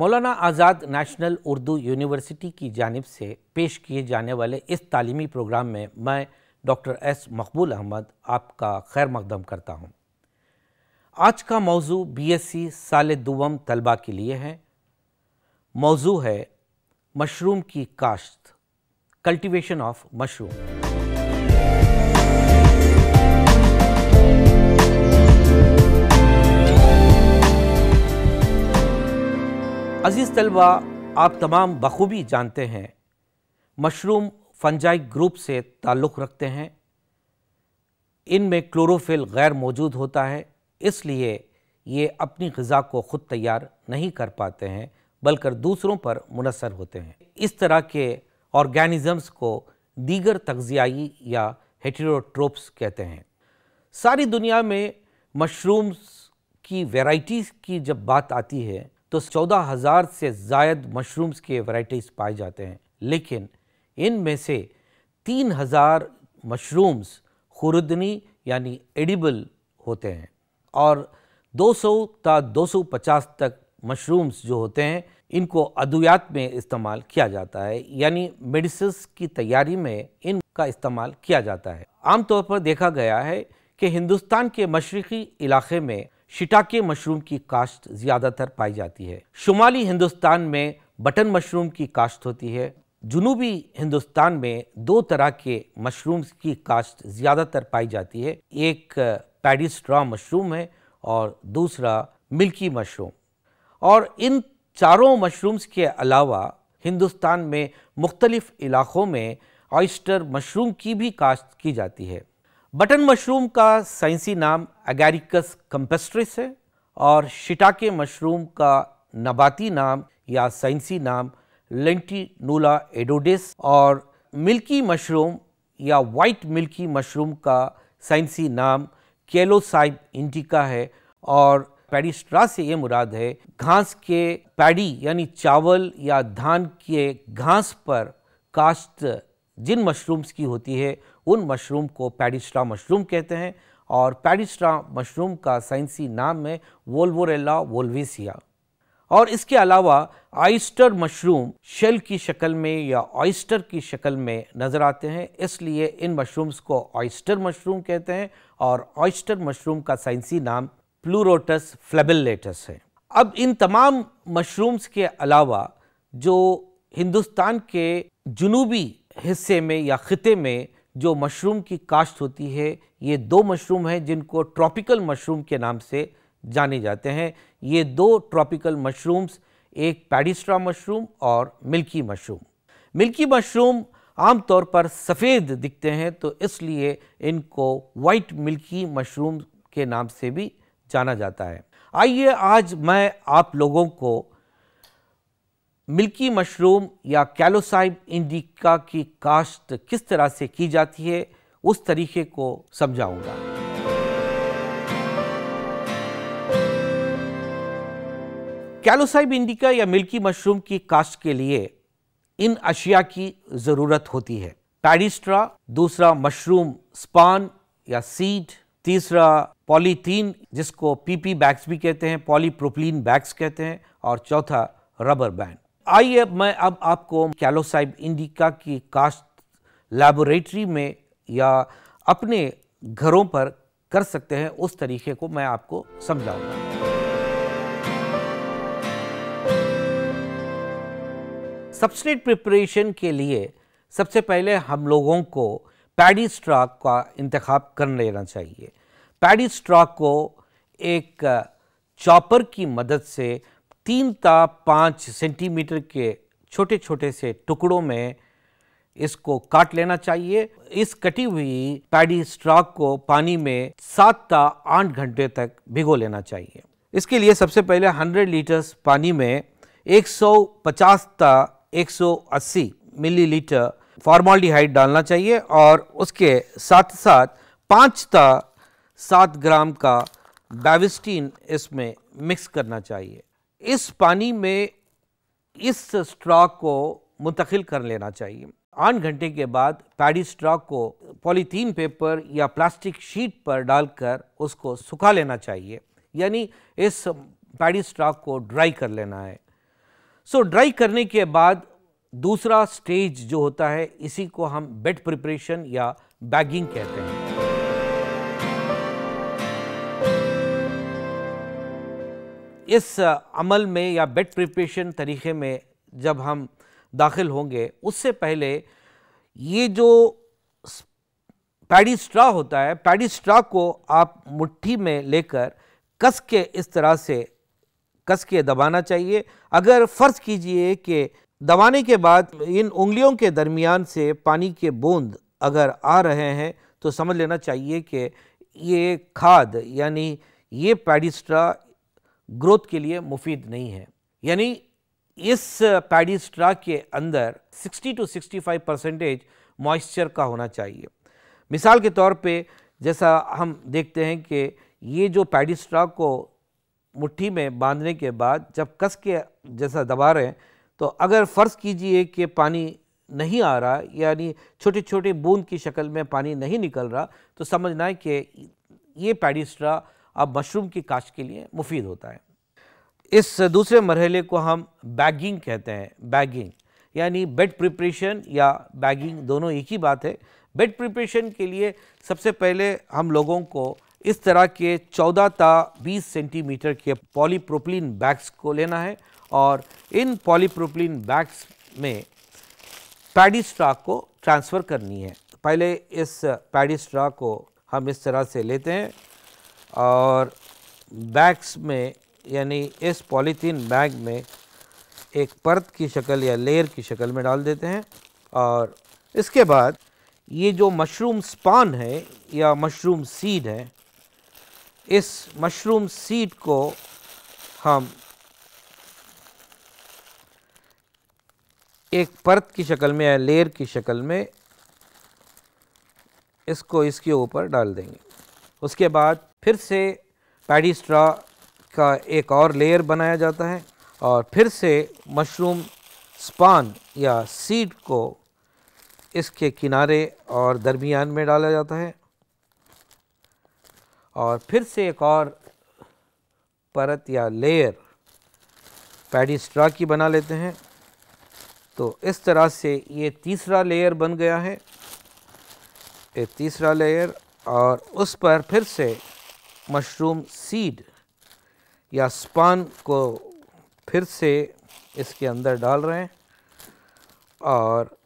मौलाना आज़ाद national Urdu university की जानब से पेश किए जाने वाले इस तालीमी प्रोग्राम में मैं डॉक्टर एस मकबूल अहमद आपका खैर मकदम करता हूँ आज का मौजू बी एस सी साल दुवम तलबा के लिए है मौजू है मशरूम की काश्त कल्टीवेशन ऑफ मशरूम अज़ीज़ तलबा आप तमाम बखूबी जानते हैं मशरूम फंजाई ग्रुप से ताल्लुक़ रखते हैं इनमें क्लोरोफिल गैर मौजूद होता है इसलिए ये अपनी गज़ा को ख़ुद तैयार नहीं कर पाते हैं बल्कि दूसरों पर मुनसर होते हैं इस तरह के ऑर्गेनिज़म्स को दीगर तगजियाई या हेटरोट्रोप्स कहते हैं सारी दुनिया में मशरूम्स की वेराइटीज़ की जब बात आती है तो चौदह हज़ार से जायद मशरूम्स के वैराइटीज़ पाए जाते हैं लेकिन इनमें से तीन हज़ार मशरूम्स खुरदनी यानी एडिबल होते हैं और 200 ता दो तक मशरूम्स जो होते हैं इनको अद्वियात में इस्तेमाल किया जाता है यानी मेडिसिन की तैयारी में इनका इस्तेमाल किया जाता है आमतौर पर देखा गया है कि हिंदुस्तान के मशरक़ी इलाके में शिटाके मशरूम की काश्त ज़्यादातर पाई जाती है शुमाली हिंदुस्तान में बटन मशरूम की काश्त होती है जुनूबी हिंदुस्तान में दो तरह के मशरूम्स की काश्त ज़्यादातर पाई जाती है एक पैडिस्ट्रा मशरूम है और दूसरा मिल्की मशरूम और इन चारों मशरूम्स के अलावा हिंदुस्तान में मुख्तलिफ़ इलाक़ों में ऑयस्टर मशरूम की भी काश्त की जाती है बटन मशरूम का साइंसी नाम एगेरिकस कम्पेस्ट्रिस है और शिटाके मशरूम का नबाती नाम या साइंसी नाम लेंटिनूला एडोडिस और मिल्की मशरूम या वाइट मिल्की मशरूम का साइंसी नाम केलोसाइब इंडिका है और पैडी स्ट्रा से ये मुराद है घास के पैडी यानी चावल या धान के घास पर काश्त जिन मशरूम्स की होती है उन मशरूम को पैडिस्ट्रा मशरूम कहते हैं और पैडिस्ट्रा मशरूम का साइंसी नाम है वोल्वोरेला वोल्वेसिया और इसके अलावा ऑयस्टर मशरूम शेल की शक्ल में या ऑइस्टर की शक्ल में नज़र आते हैं इसलिए इन मशरूम्स को ऑइस्टर मशरूम कहते हैं और ऑइस्टर मशरूम का साइंसी नाम प्लूरोटस फ्लेबिलेटस है अब इन तमाम मशरूम्स के अलावा जो हिंदुस्तान के जुनूबी हिस्से में या ख़िते में जो मशरूम की काश्त होती है ये दो मशरूम हैं जिनको ट्रॉपिकल मशरूम के नाम से जाने जाते हैं ये दो ट्रॉपिकल मशरूम्स एक पैडिस्ट्रा मशरूम और मिल्की मशरूम मिल्की मशरूम आमतौर पर सफ़ेद दिखते हैं तो इसलिए इनको वाइट मिल्की मशरूम के नाम से भी जाना जाता है आइए आज मैं आप लोगों को मिल्की मशरूम या कैलोसाइब इंडिका की काश्त किस तरह से की जाती है उस तरीके को समझाऊंगा कैलोसाइब इंडिका या मिल्की मशरूम की काश्त के लिए इन अशिया की ज़रूरत होती है पैडिस्ट्रा दूसरा मशरूम स्पान या सीड तीसरा पॉलीथीन जिसको पीपी बैग्स भी कहते हैं पॉलीप्रोपलीन बैग्स कहते हैं और चौथा रबर बैंड आइए मैं अब आपको कैलोसाइब इंडिका की काश्त लेबोरेटरी में या अपने घरों पर कर सकते हैं उस तरीके को मैं आपको समझाऊंगा सब्सट्रेट प्रिपरेशन के लिए सबसे पहले हम लोगों को पैडी स्ट्रॉक का इंतखब कर लेना चाहिए पैडी स्ट्रॉ को एक चॉपर की मदद से तीन ता पाँच सेंटीमीटर के छोटे छोटे से टुकड़ों में इसको काट लेना चाहिए इस कटी हुई पैडी स्ट्रॉक को पानी में सात ता आठ घंटे तक भिगो लेना चाहिए इसके लिए सबसे पहले 100 लीटर्स पानी में 150 ता 180 मिलीलीटर फॉर्मोल्डिहाइड डालना चाहिए और उसके साथ साथ पाँच ता सात ग्राम का बैविस्टीन इसमें मिक्स करना चाहिए इस पानी में इस स्ट्रॉ को मुंतकिल कर लेना चाहिए आठ घंटे के बाद पैडी स्ट्रॉ को पॉलीथीन पेपर या प्लास्टिक शीट पर डालकर उसको सुखा लेना चाहिए यानी इस पैडी स्ट्रॉ को ड्राई कर लेना है सो so, ड्राई करने के बाद दूसरा स्टेज जो होता है इसी को हम बेड प्रिपरेशन या बैगिंग कहते हैं इस अमल में या बेड प्रिपरेशन तरीक़े में जब हम दाखिल होंगे उससे पहले ये जो पैडी स्ट्रा होता है पैडी स्ट्रा को आप मुट्ठी में लेकर कस के इस तरह से कस के दबाना चाहिए अगर फ़र्ज़ कीजिए कि दबाने के बाद इन उंगलियों के दरमियान से पानी के बूंद अगर आ रहे हैं तो समझ लेना चाहिए कि ये खाद यानी ये पैडिस्ट्रा ग्रोथ के लिए मुफीद नहीं है यानी इस पैडी स्ट्रा के अंदर 60 टू 65 परसेंटेज मॉइस्चर का होना चाहिए मिसाल के तौर पे जैसा हम देखते हैं कि ये जो पैडी स्ट्रा को मुट्ठी में बांधने के बाद जब कस के जैसा दबा रहे हैं तो अगर फ़र्ज़ कीजिए कि पानी नहीं आ रहा यानी छोटे छोटे बूंद की शक्ल में पानी नहीं निकल रहा तो समझना है कि ये पैडिस्ट्रा अब मशरूम की काश्त के लिए मुफीद होता है इस दूसरे मरहले को हम बैगिंग कहते हैं बैगिंग यानी बेड प्रिपरेशन या बैगिंग दोनों एक ही बात है बेड प्रिपरेशन के लिए सबसे पहले हम लोगों को इस तरह के 14 ता 20 सेंटीमीटर के पॉलीप्रोपलिन बैग्स को लेना है और इन पॉलीप्रोपलिन बैग्स में पैडी स्ट्रा को ट्रांसफ़र करनी है पहले इस पैडी स्ट्रा को हम इस तरह से लेते हैं और बैग्स में यानी इस पॉलीथीन बैग में एक परत की शक्ल या लेयर की शक्ल में डाल देते हैं और इसके बाद ये जो मशरूम स्पान है या मशरूम सीड है इस मशरूम सीड को हम एक परत की शक्ल में या लेयर की शक्ल में इसको इसके ऊपर डाल देंगे उसके बाद फिर से पैडी स्ट्रा का एक और लेयर बनाया जाता है और फिर से मशरूम स्पान या सीड को इसके किनारे और दरमियान में डाला जाता है और फिर से एक और परत या लेयर पैडी स्ट्रा की बना लेते हैं तो इस तरह से ये तीसरा लेयर बन गया है ये तीसरा लेयर और उस पर फिर से मशरूम सीड या स्पान को फिर से इसके अंदर डाल रहे हैं और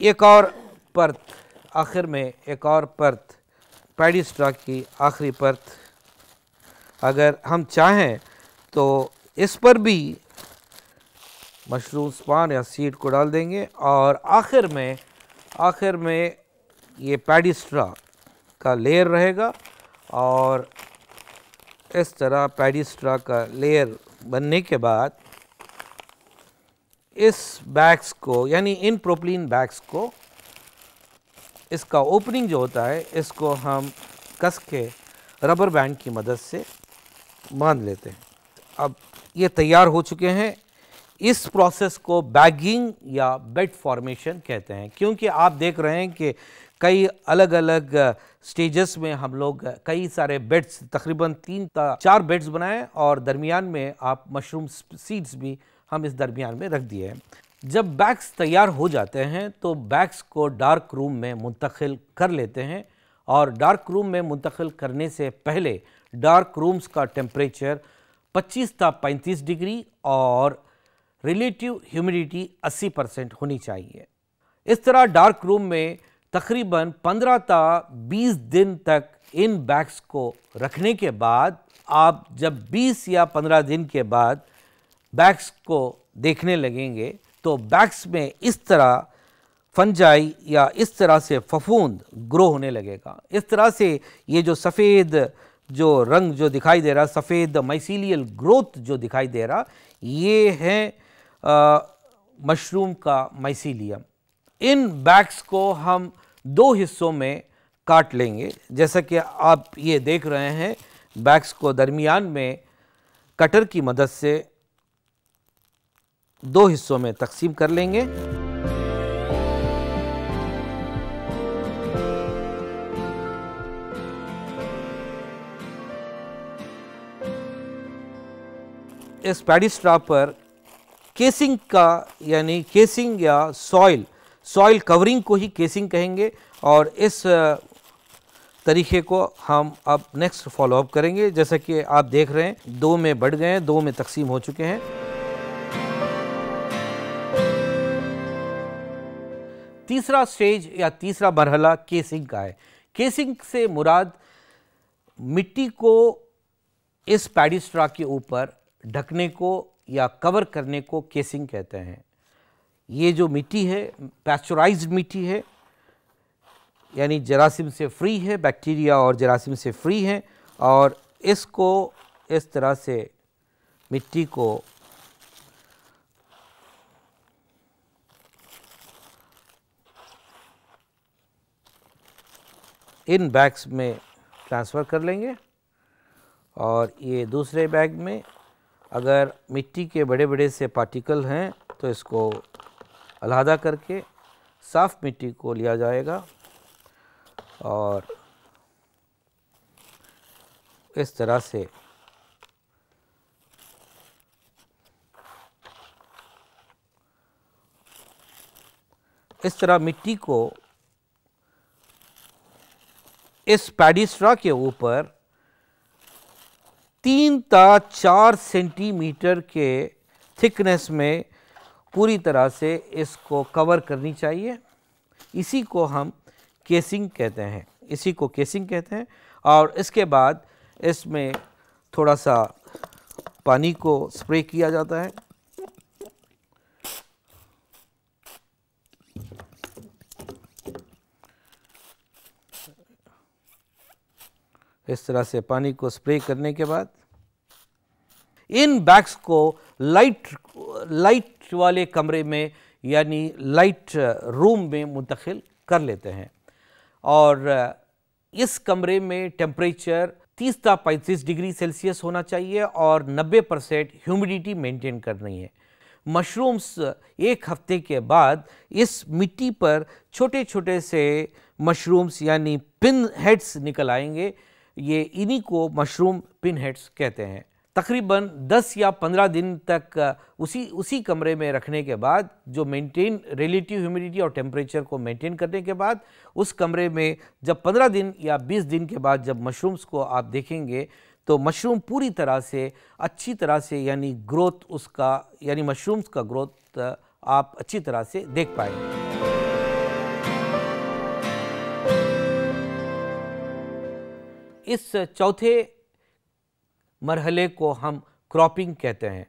एक और परत आखिर में एक और परत पैडी स्ट्रॉक की आखिरी परत अगर हम चाहें तो इस पर भी मशरूम स्पान या सीड को डाल देंगे और आखिर में आखिर में ये पैडी स्ट्रॉक का लेयर रहेगा और इस तरह पैडिस्ट्रा का लेयर बनने के बाद इस बैग्स को यानी इन प्रोपलिन बैग्स को इसका ओपनिंग जो होता है इसको हम कस के रबर बैंड की मदद से बांध लेते हैं अब ये तैयार हो चुके हैं इस प्रोसेस को बैगिंग या बेड फॉर्मेशन कहते हैं क्योंकि आप देख रहे हैं कि कई अलग अलग स्टेजेस में हम लोग कई सारे बेड्स तकरीबन तीन चार बेड्स बनाए और दरमियान में आप मशरूम सीड्स भी हम इस दरमियान में रख दिए हैं जब बैग्स तैयार हो जाते हैं तो बैग्स को डार्क रूम में मुंतकिल कर लेते हैं और डार्क रूम में मुंतकिल करने से पहले डार्क रूम्स का टेम्परेचर 25 था 35 डिग्री और रिलेटिव ह्यूमिडिटी 80 परसेंट होनी चाहिए इस तरह डार्क रूम में तकरीबन 15 ता 20 दिन तक इन बैग्स को रखने के बाद आप जब 20 या 15 दिन के बाद बैग्स को देखने लगेंगे तो बैग्स में इस तरह फंजाई या इस तरह से फफूंद ग्रो होने लगेगा इस तरह से ये जो सफ़ेद जो रंग जो दिखाई दे रहा सफ़ेद माइसीलियल ग्रोथ जो दिखाई दे रहा ये है मशरूम का माइसीलियम इन बैग्स को हम दो हिस्सों में काट लेंगे जैसा कि आप ये देख रहे हैं बैग्स को दरमियान में कटर की मदद से दो हिस्सों में तकसीम कर लेंगे इस पैडी स्ट्रा पर केसिंग का यानी केसिंग या सॉइल सॉइल कवरिंग को ही केसिंग कहेंगे और इस तरीके को हम अब नेक्स्ट फॉलोअप करेंगे जैसा कि आप देख रहे हैं दो में बढ़ गए हैं दो में तकसीम हो चुके हैं तीसरा स्टेज या तीसरा मरहला केसिंग का है केसिंग से मुराद मिट्टी को इस पैडिस्ट्रा के ऊपर ढकने को या कवर करने को केसिंग कहते हैं ये जो मिट्टी है पैस्चराइज्ड मिट्टी है यानी जरासीम से फ्री है बैक्टीरिया और जरासीम से फ्री है और इसको इस तरह से मिट्टी को इन बैग्स में ट्रांसफ़र कर लेंगे और ये दूसरे बैग में अगर मिट्टी के बड़े बड़े से पार्टिकल हैं तो इसको अलहदा करके साफ़ मिट्टी को लिया जाएगा और इस तरह से इस तरह मिट्टी को इस पैडिस्ट्रा के ऊपर तीन ता चार सेंटीमीटर के थिकनेस में पूरी तरह से इसको कवर करनी चाहिए इसी को हम केसिंग कहते हैं इसी को केसिंग कहते हैं और इसके बाद इसमें थोड़ा सा पानी को स्प्रे किया जाता है इस तरह से पानी को स्प्रे करने के बाद इन बैग्स को लाइट लाइट वाले कमरे में यानी लाइट रूम में मुंतकिल कर लेते हैं और इस कमरे में टेम्परेचर तीस ता पैंतीस डिग्री सेल्सियस होना चाहिए और 90 परसेंट ह्यूमिडिटी मेंटेन करनी है मशरूम्स एक हफ्ते के बाद इस मिट्टी पर छोटे छोटे से मशरूम्स यानी पिन हेड्स निकल आएंगे ये इन्हीं को मशरूम पिन हेड्स कहते हैं तकरीबन 10 या 15 दिन तक उसी उसी कमरे में रखने के बाद जो मेंटेन रिलेटिव ह्यूमिडिटी और टेम्परेचर को मेंटेन करने के बाद उस कमरे में जब 15 दिन या 20 दिन के बाद जब मशरूम्स को आप देखेंगे तो मशरूम पूरी तरह से अच्छी तरह से यानी ग्रोथ उसका यानी मशरूम्स का ग्रोथ आप अच्छी तरह से देख पाएंगे इस चौथे मरहले को हम क्रॉपिंग कहते हैं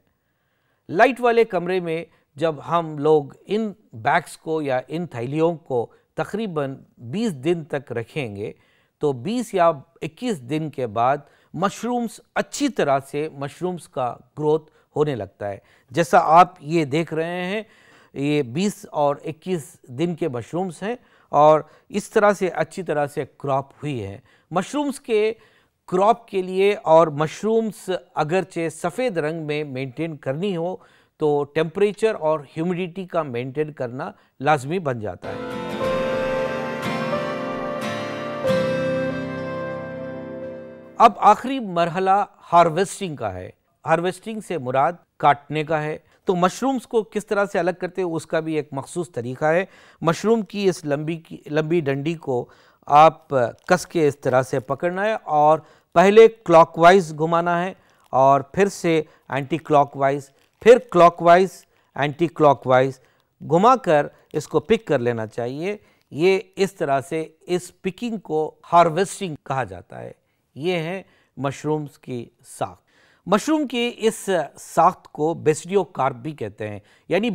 लाइट वाले कमरे में जब हम लोग इन बैग्स को या इन थैलियों को तकरीबन 20 दिन तक रखेंगे तो 20 या 21 दिन के बाद मशरूम्स अच्छी तरह से मशरूम्स का ग्रोथ होने लगता है जैसा आप ये देख रहे हैं ये 20 और 21 दिन के मशरूम्स हैं और इस तरह से अच्छी तरह से क्रॉप हुई है मशरूम्स के क्रॉप के लिए और मशरूम्स अगरचे सफ़ेद रंग में मेंटेन करनी हो तो टेम्परेचर और ह्यूमिडिटी का मेंटेन करना लाजमी बन जाता है अब आखिरी मरहला हार्वेस्टिंग का है हार्वेस्टिंग से मुराद काटने का है तो मशरूम्स को किस तरह से अलग करते हैं उसका भी एक मखसूस तरीका है मशरूम की इस लंबी की लंबी डंडी को आप कस के इस तरह से पकड़ना है और पहले क्लॉकवाइज घुमाना है और फिर से एंटी क्लॉकवाइज फिर क्लॉकवाइज एंटी क्लॉकवाइज घुमाकर इसको पिक कर लेना चाहिए ये इस तरह से इस पिकिंग को हार्वेस्टिंग कहा जाता है ये है मशरूम्स की साख मशरूम की इस साख्त को कार्प भी कहते हैं यानी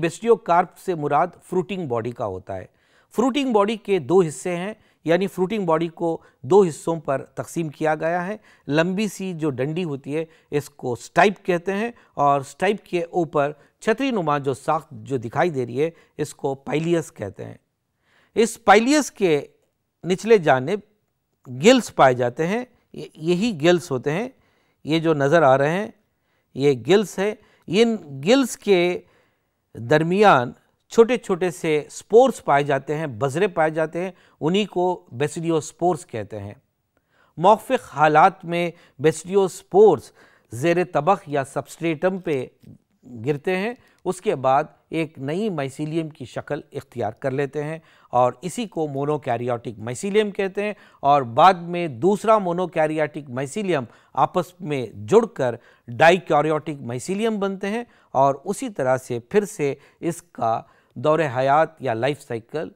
कार्प से मुराद फ्रूटिंग बॉडी का होता है फ्रूटिंग बॉडी के दो हिस्से हैं यानी फ्रूटिंग बॉडी को दो हिस्सों पर तकसीम किया गया है लंबी सी जो डंडी होती है इसको स्टाइप कहते हैं और स्टाइप के ऊपर छतरी नुमा जो साख्त जो दिखाई दे रही है इसको पाइलियस कहते हैं इस पाइलियस के निचले जानब गिल्स पाए जाते हैं यही गिल्स होते हैं ये जो नज़र आ रहे हैं ये गिल्स है इन गिल्स के दरमियान छोटे छोटे से स्पोर्स पाए जाते हैं बजरे पाए जाते हैं उन्हीं को बेसिडियो स्पोर्स कहते हैं मौफ़ हालात में बेसिडियो स्पोर्स ज़ेर तबक या सबस्ट्रेटम पे गिरते हैं उसके बाद एक नई माइसीलियम की शक्ल इख्तियार कर लेते हैं और इसी को मोनोकैरियाटिक माइसीलियम कहते हैं और बाद में दूसरा मोनोकैरियाटिक माइसीलियम आपस में जुड़कर डाइक्योरियाटिक माइसीलियम बनते हैं और उसी तरह से फिर से इसका दौरे हयात या लाइफ साइकिल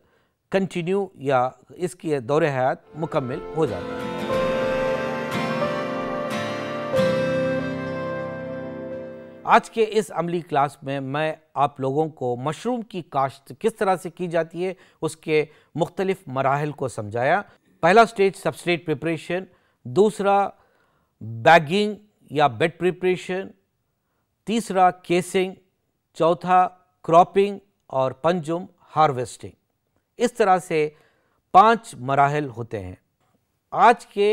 कंटिन्यू या इसकी दौरे हयात मुकम्मल हो जाता है आज के इस अमली क्लास में मैं आप लोगों को मशरूम की काश्त किस तरह से की जाती है उसके मुख्तलिफ मराहल को समझाया पहला स्टेज सबस्ट्रेट प्रिपरेशन दूसरा बैगिंग या बेड प्रिपरेशन तीसरा केसिंग चौथा क्रॉपिंग और पंजुम हार्वेस्टिंग इस तरह से पांच मराहल होते हैं आज के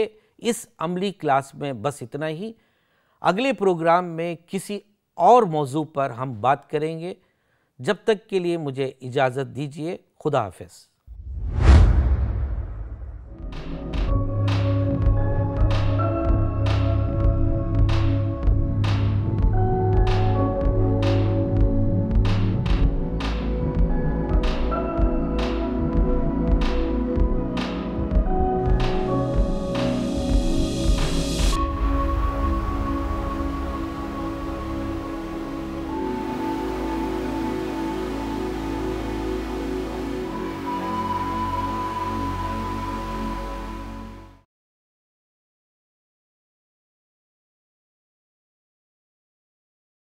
इस अमली क्लास में बस इतना ही अगले प्रोग्राम में किसी और मौजू पर हम बात करेंगे जब तक के लिए मुझे इजाज़त दीजिए खुदा हाफिज़